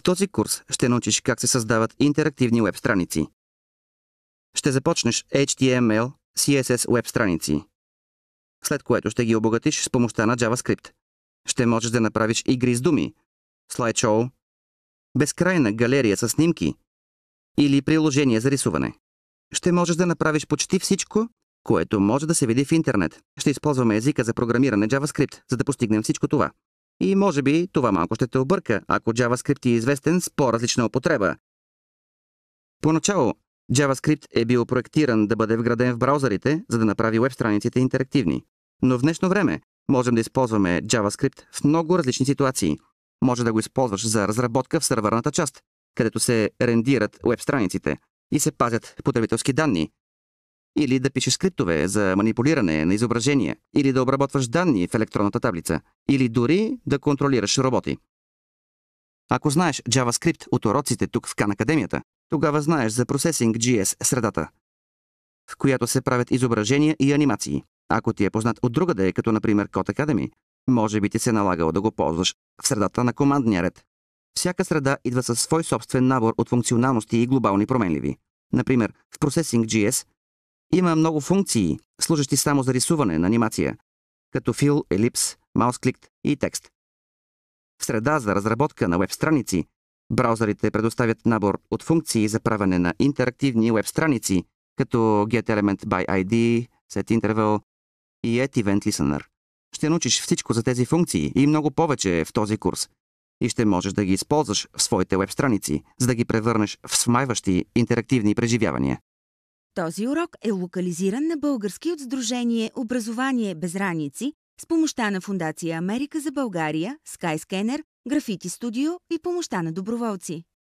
В този курс ще научиш как се създават интерактивни веб страници. Ще започнеш HTML, CSS веб страници, след което ще ги обогатиш с помощта на JavaScript. Ще можеш да направиш игри с думи, слайдшоу, безкрайна галерия с снимки или приложение за рисуване. Ще можеш да направиш почти всичко, което може да се види в интернет. Ще използваме езика за програмиране JavaScript, за да постигнем всичко това. И може би това малко ще те обърка, ако JavaScript е известен с по-различна употреба. Поначало, JavaScript е бил проектиран да бъде вграден в браузърите, за да направи веб страниците интерактивни. Но в днешно време можем да използваме JavaScript в много различни ситуации. Може да го използваш за разработка в сървърната част, където се рендират веб страниците и се пазят потребителски данни, или да пишеш скриптове за манипулиране на изображения, или да обработваш данни в електронната таблица, или дори да контролираш роботи. Ако знаеш JavaScript от уроците тук в Khan Академията, тогава знаеш за Processing GS средата, в която се правят изображения и анимации. Ако ти е познат от друга да е, като например Code Academy, може би ти се е налагало да го ползваш в средата на командния ред. Всяка среда идва със свой собствен набор от функционалности и глобални променливи. Например, в Processing GS има много функции, служащи само за рисуване на анимация, като фил, елипс, маус клик и текст. В среда за разработка на веб страници, браузърите предоставят набор от функции за правене на интерактивни веб страници, като GetElementByID, Element by ID, и Get Event Listener. Ще научиш всичко за тези функции и много повече в този курс. И ще можеш да ги използваш в своите веб страници, за да ги превърнеш в смайващи интерактивни преживявания. Този урок е локализиран на български от Сдружение Образование без раници с помощта на Фундация Америка за България, Skyscanner, Graffiti Studio и помощта на доброволци.